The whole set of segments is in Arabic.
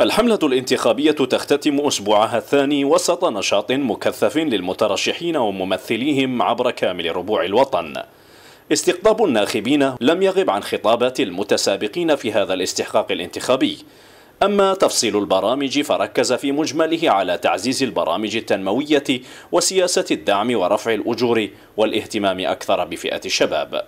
الحملة الانتخابية تختتم أسبوعها الثاني وسط نشاط مكثف للمترشحين وممثليهم عبر كامل ربوع الوطن استقطاب الناخبين لم يغب عن خطابات المتسابقين في هذا الاستحقاق الانتخابي أما تفصيل البرامج فركز في مجمله على تعزيز البرامج التنموية وسياسة الدعم ورفع الأجور والاهتمام أكثر بفئة الشباب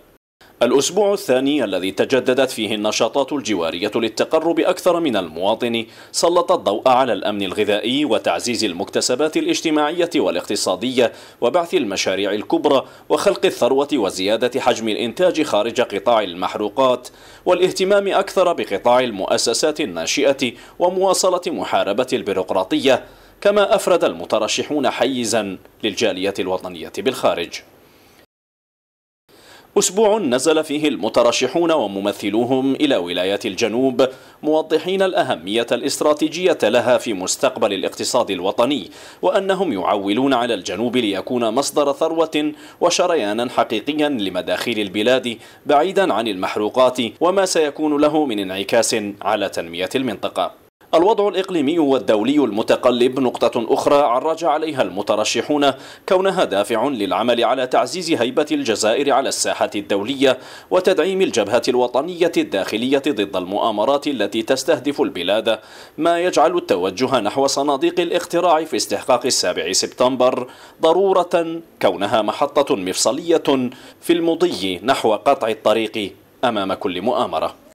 الأسبوع الثاني الذي تجددت فيه النشاطات الجوارية للتقرب أكثر من المواطن سلط الضوء على الأمن الغذائي وتعزيز المكتسبات الاجتماعية والاقتصادية وبعث المشاريع الكبرى وخلق الثروة وزيادة حجم الإنتاج خارج قطاع المحروقات والاهتمام أكثر بقطاع المؤسسات الناشئة ومواصلة محاربة البيروقراطية كما أفرد المترشحون حيزا للجالية الوطنية بالخارج أسبوع نزل فيه المترشحون وممثلوهم إلى ولايات الجنوب موضحين الأهمية الاستراتيجية لها في مستقبل الاقتصاد الوطني وأنهم يعولون على الجنوب ليكون مصدر ثروة وشريانا حقيقيا لمداخيل البلاد بعيدا عن المحروقات وما سيكون له من انعكاس على تنمية المنطقة الوضع الإقليمي والدولي المتقلب نقطة أخرى عرج عليها المترشحون كونها دافع للعمل على تعزيز هيبة الجزائر على الساحة الدولية وتدعيم الجبهة الوطنية الداخلية ضد المؤامرات التي تستهدف البلاد ما يجعل التوجه نحو صناديق الاختراع في استحقاق السابع سبتمبر ضرورة كونها محطة مفصلية في المضي نحو قطع الطريق أمام كل مؤامرة